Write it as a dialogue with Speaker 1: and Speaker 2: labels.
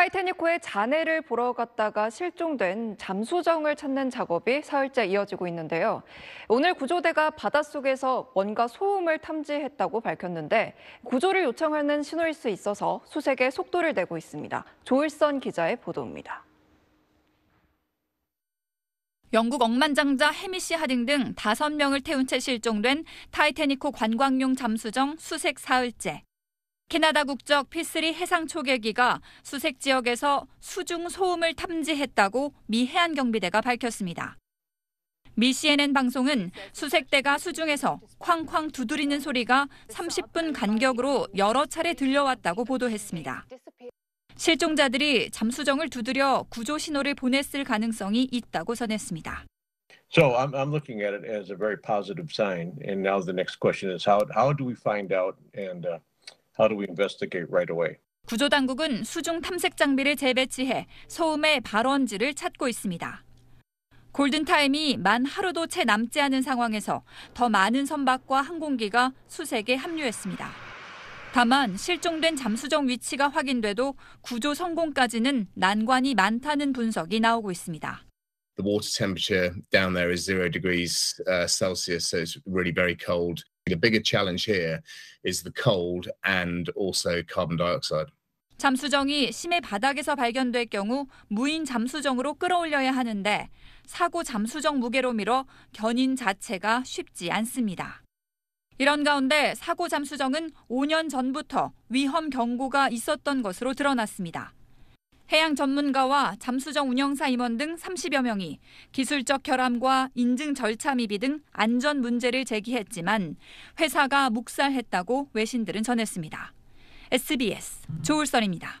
Speaker 1: 타이타닉호의 잔해를 보러 갔다가 실종된 잠수정을 찾는 작업이 사흘째 이어지고 있는데요. 오늘 구조대가 바닷속에서 뭔가 소음을 탐지했다고 밝혔는데 구조를 요청하는 신호일 수 있어서 수색에 속도를 내고 있습니다. 조일선 기자의 보도입니다. 영국 억만장자 해미시 하딩 등 5명을 태운 채 실종된 타이타닉호 관광용 잠수정 수색 사흘째. 캐나다 국적 P3 해상 초계기가 수색 지역에서 수중 소음을 탐지했다고 미 해안경비대가 밝혔습니다. 미 CNN 방송은 수색대가 수중에서 쾅쾅 두드리는 소리가 30분 간격으로 여러 차례 들려왔다고 보도했습니다. 실종자들이 잠수정을 두드려 구조 신호를 보냈을 가능성이 있다고 전했습니다.
Speaker 2: So I'm, I'm looking at it as a very positive sign. And now the next question is how, how do we find out and uh, How do we investigate right away?
Speaker 1: 구조 당국은 수중 탐색 장비를 재배치해 소음의 발원지를 찾고 있습니다. 골든타임이 만 하루도 채 남지 않은 상황에서 더 많은 선박과 항공기가 수색에 합류했습니다. 다만 실종된 잠수정 위치가 확인돼도 구조 성공까지는 난관이 많다는 분석이 나오고 있습니다.
Speaker 2: The water temperature down there is zero degrees uh, Celsius, so it's really very cold. The bigger challenge here is the cold and also carbon dioxide.
Speaker 1: 잠수정이 심해 바닥에서 발견될 경우 무인 잠수정으로 끌어올려야 하는데 사고 잠수정 무게로 밀어 견인 자체가 쉽지 않습니다. 이런 가운데 사고 잠수정은 5년 전부터 위험 경고가 있었던 것으로 드러났습니다. 해양 전문가와 잠수정 운영사 임원 등 30여 명이 기술적 결함과 인증 절차 미비 등 안전 문제를 제기했지만 회사가 묵살했다고 외신들은 전했습니다. SBS 조울선입니다.